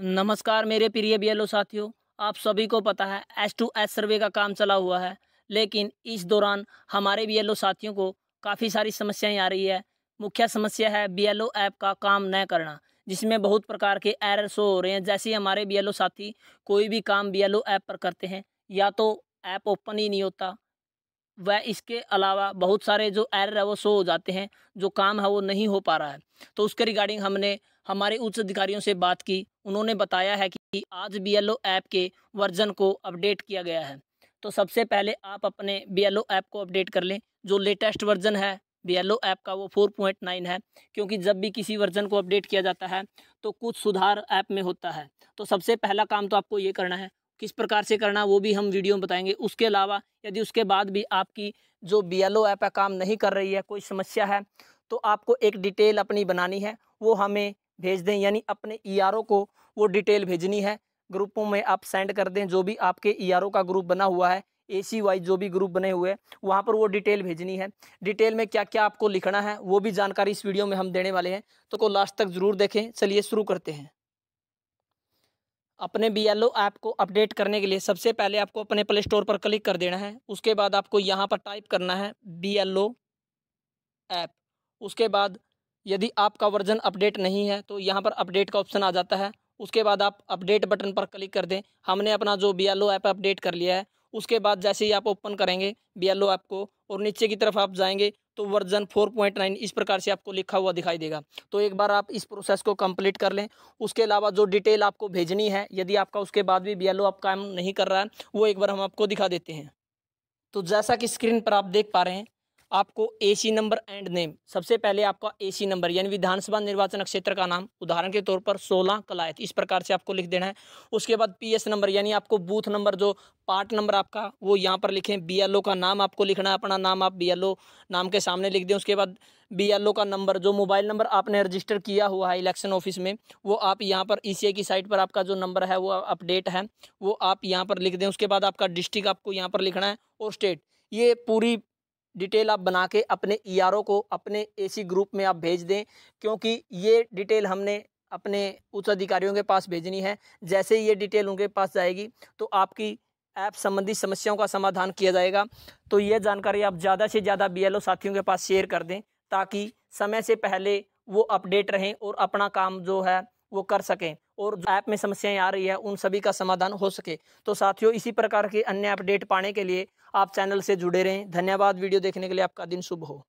नमस्कार मेरे प्रिय बीएलओ साथियों आप सभी को पता है एस टू एस सर्वे का काम चला हुआ है लेकिन इस दौरान हमारे बीएलओ साथियों को काफ़ी सारी समस्याएं आ रही है मुख्य समस्या है बीएलओ ऐप का काम न करना जिसमें बहुत प्रकार के एरर शो हो रहे हैं जैसे हमारे बीएलओ साथी कोई भी काम बीएलओ ऐप पर करते हैं या तो ऐप ओपन ही नहीं होता व इसके अलावा बहुत सारे जो एरर है वो शो हो जाते हैं जो काम है वो नहीं हो पा रहा है तो उसके रिगार्डिंग हमने हमारे उच्च अधिकारियों से बात की उन्होंने बताया है कि आज बी ऐप के वर्जन को अपडेट किया गया है तो सबसे पहले आप अपने बी ऐप को अपडेट कर लें जो लेटेस्ट वर्जन है बी ऐप का वो 4.9 है क्योंकि जब भी किसी वर्जन को अपडेट किया जाता है तो कुछ सुधार ऐप में होता है तो सबसे पहला काम तो आपको ये करना है किस प्रकार से करना वो भी हम वीडियो में बताएंगे उसके अलावा यदि उसके बाद भी आपकी जो बी ऐप है काम नहीं कर रही है कोई समस्या है तो आपको एक डिटेल अपनी बनानी है वो हमें भेज दें यानी अपने ई e को वो डिटेल भेजनी है ग्रुपों में आप सेंड कर दें जो भी आपके ई e का ग्रुप बना हुआ है ए सी वाइज जो भी ग्रुप बने हुए हैं वहाँ पर वो डिटेल भेजनी है डिटेल में क्या क्या आपको लिखना है वो भी जानकारी इस वीडियो में हम देने वाले हैं तो को लास्ट तक ज़रूर देखें चलिए शुरू करते हैं अपने बी एल ऐप को अपडेट करने के लिए सबसे पहले आपको अपने प्ले स्टोर पर क्लिक कर देना है उसके बाद आपको यहाँ पर टाइप करना है बी एल ऐप उसके बाद यदि आपका वर्जन अपडेट नहीं है तो यहाँ पर अपडेट का ऑप्शन आ जाता है उसके बाद आप अपडेट बटन पर क्लिक कर दें हमने अपना जो बी एल ऐप अपडेट कर लिया है उसके बाद जैसे ही आप ओपन करेंगे बी एल आपको और नीचे की तरफ आप जाएंगे तो वर्जन 4.9 इस प्रकार से आपको लिखा हुआ दिखाई देगा तो एक बार आप इस प्रोसेस को कंप्लीट कर लें उसके अलावा जो डिटेल आपको भेजनी है यदि आपका उसके बाद भी बी एल आप काम नहीं कर रहा है वो एक बार हम आपको दिखा देते हैं तो जैसा कि स्क्रीन पर आप देख पा रहे हैं आपको एसी नंबर एंड नेम सबसे पहले आपका एसी नंबर यानी विधानसभा निर्वाचन क्षेत्र का नाम उदाहरण के तौर पर सोलह कलायत इस प्रकार से आपको लिख देना है उसके बाद पीएस नंबर यानी आपको बूथ नंबर जो पार्ट नंबर आपका वो यहाँ पर लिखें बीएलओ का नाम आपको लिखना है अपना नाम आप बीएलओ नाम के सामने लिख दें उसके बाद बीएलओ का नंबर जो मोबाइल नंबर आपने रजिस्टर किया हुआ है इलेक्शन ऑफिस में वो आप यहाँ पर ई e की साइट पर आपका जो नंबर है वो अपडेट है वो आप यहाँ पर लिख दें उसके बाद आपका डिस्ट्रिक्ट आपको यहाँ पर लिखना है और स्टेट ये पूरी डिटेल आप बना के अपने ई e को अपने एसी ग्रुप में आप भेज दें क्योंकि ये डिटेल हमने अपने उच्च अधिकारियों के पास भेजनी है जैसे ही ये डिटेल उनके पास जाएगी तो आपकी ऐप संबंधी समस्याओं का समाधान किया जाएगा तो यह जानकारी आप ज़्यादा से ज़्यादा बी साथियों के पास शेयर कर दें ताकि समय से पहले वो अपडेट रहें और अपना काम जो है वो कर सकें और जो ऐप में समस्याएं आ रही है उन सभी का समाधान हो सके तो साथियों इसी प्रकार के अन्य अपडेट पाने के लिए आप चैनल से जुड़े रहें धन्यवाद वीडियो देखने के लिए आपका दिन शुभ हो